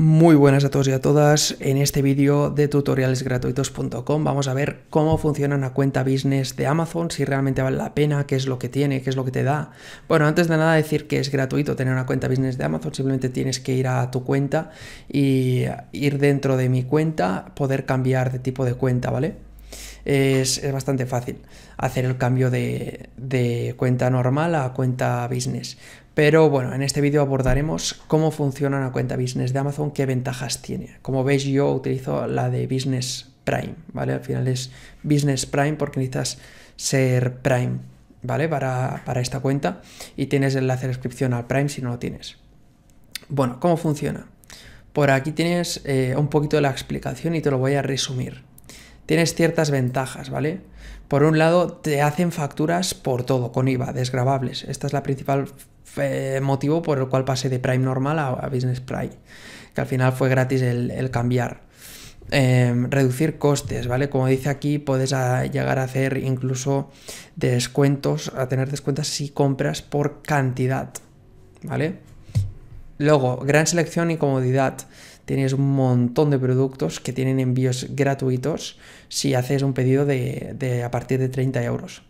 Muy buenas a todos y a todas. En este vídeo de tutorialesgratuitos.com vamos a ver cómo funciona una cuenta business de Amazon, si realmente vale la pena, qué es lo que tiene, qué es lo que te da. Bueno, antes de nada decir que es gratuito tener una cuenta business de Amazon, simplemente tienes que ir a tu cuenta y ir dentro de mi cuenta, poder cambiar de tipo de cuenta, ¿vale? es, bastante fácil hacer el cambio de, de cuenta normal a cuenta business. Pero bueno, en este vídeo abordaremos cómo funciona una cuenta business de Amazon, qué ventajas tiene. Como veis, yo utilizo la de Business Prime, ¿vale? Al final es Business Prime porque necesitas ser Prime, ¿vale? Para, esta cuenta y tienes el enlace de descripción al Prime si no lo tienes. Bueno, ¿cómo funciona? Por aquí tienes eh, un poquito de la explicación y te lo voy a resumir, tienes ciertas ventajas, ¿vale? Por un lado, te hacen facturas por todo, con IVA, desgravables. Esta es la principal eh, motivo por el cual pasé de Prime normal a, Business Prime, que al final fue gratis el, cambiar. Em, reducir costes, ¿vale? Como dice aquí, puedes llegar a hacer incluso descuentos, a tener descuentos si compras por cantidad, ¿vale? Luego, gran selección y comodidad tienes un montón de productos que tienen envíos gratuitos si haces un pedido de, a partir de 30 euros.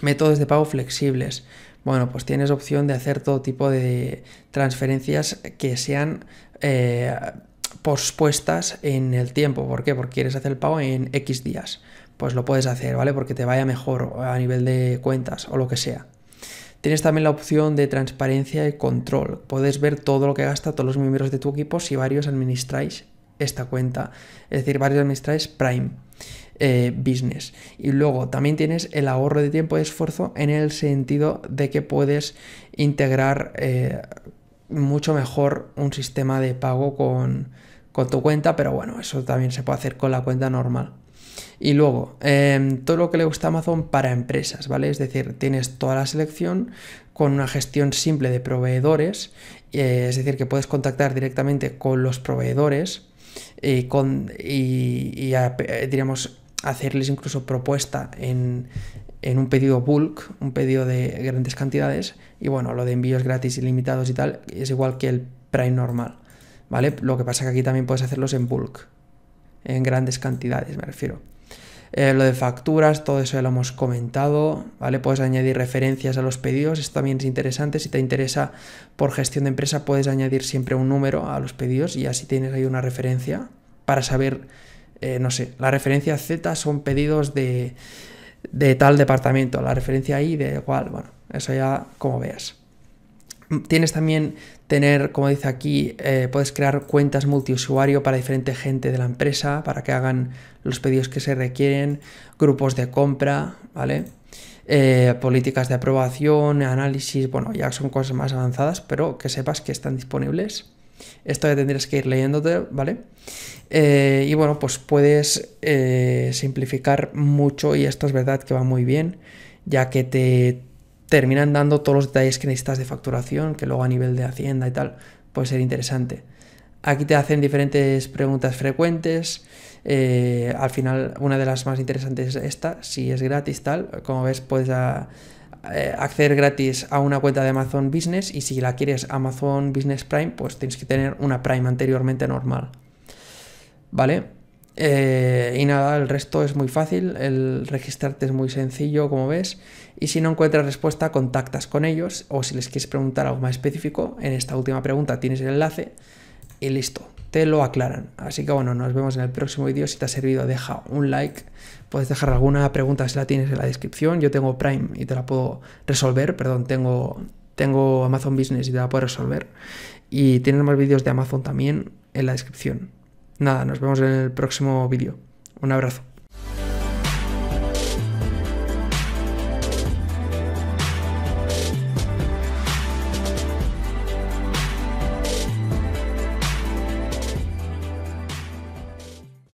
Métodos de pago flexibles. Bueno, pues tienes opción de hacer todo tipo de transferencias que sean eh, pospuestas en el tiempo. ¿Por qué? Porque quieres hacer el pago en X días. Pues lo puedes hacer, ¿vale? Porque te vaya mejor a nivel de cuentas o lo que sea. Tienes también la opción de transparencia y control. Puedes ver todo lo que gasta todos los miembros de tu equipo si varios administráis esta cuenta. Es decir, varios administráis Prime. Eh, business. Y luego también tienes el ahorro de tiempo y esfuerzo en el sentido de que puedes integrar eh, mucho mejor un sistema de pago con tu cuenta, pero bueno, eso también se puede hacer con la cuenta normal. Y luego, em, todo lo que le gusta a Amazon para empresas, ¿vale? Es decir, tienes toda la selección con una gestión simple de proveedores, eh, es decir, que puedes contactar directamente con los proveedores y, eh, con, y, eh, diríamos, hacerles incluso propuesta en, un pedido bulk, un pedido de grandes cantidades, y bueno, lo de envíos gratis, y limitados y tal, es igual que el Prime normal, ¿vale? Lo que pasa que aquí también puedes hacerlos en bulk en grandes cantidades, me refiero. Eh, lo de facturas, todo eso ya lo hemos comentado, ¿vale? Puedes añadir referencias a los pedidos, esto también es interesante, si te interesa por gestión de empresa puedes añadir siempre un número a los pedidos y así tienes ahí una referencia para saber, eh, no sé, la referencia Z son pedidos de, de tal departamento, la referencia I de igual, bueno, eso ya como veas. Tienes también tener, como dice aquí, eh, puedes crear cuentas multiusuario para diferente gente de la empresa, para que hagan los pedidos que se requieren, grupos de compra, ¿vale? Eh, políticas de aprobación, análisis, bueno, ya son cosas más avanzadas, pero que sepas que están disponibles. Esto ya tendrías que ir leyéndote, ¿vale? Eh, y bueno, pues puedes simplificar mucho y esto es verdad que va muy bien, ya que te terminan dando todos los detalles que necesitas de facturación, que luego a nivel de Hacienda y tal puede ser interesante. Aquí te hacen diferentes preguntas frecuentes. Eh, al final, una de las más interesantes es esta, si es gratis tal. Como ves, puedes ah, eh, acceder gratis a una cuenta de Amazon Business y si la quieres Amazon Business Prime, pues tienes que tener una Prime anteriormente normal. ¿Vale? Eh, y nada, el resto es muy fácil, el registrarte es muy sencillo, como ves, y si no encuentras respuesta, contactas con ellos o si les quieres preguntar algo más específico, en esta última pregunta tienes el enlace y listo, te lo aclaran. Así que bueno, nos vemos en el próximo vídeo, si te ha servido deja un like, puedes dejar alguna pregunta si la tienes en la descripción, yo tengo Prime y te la puedo resolver, perdón, tengo, tengo Amazon Business y te la puedo resolver, y tienes más vídeos de Amazon también en la descripción. Nada, nos vemos en el próximo vídeo. Un abrazo.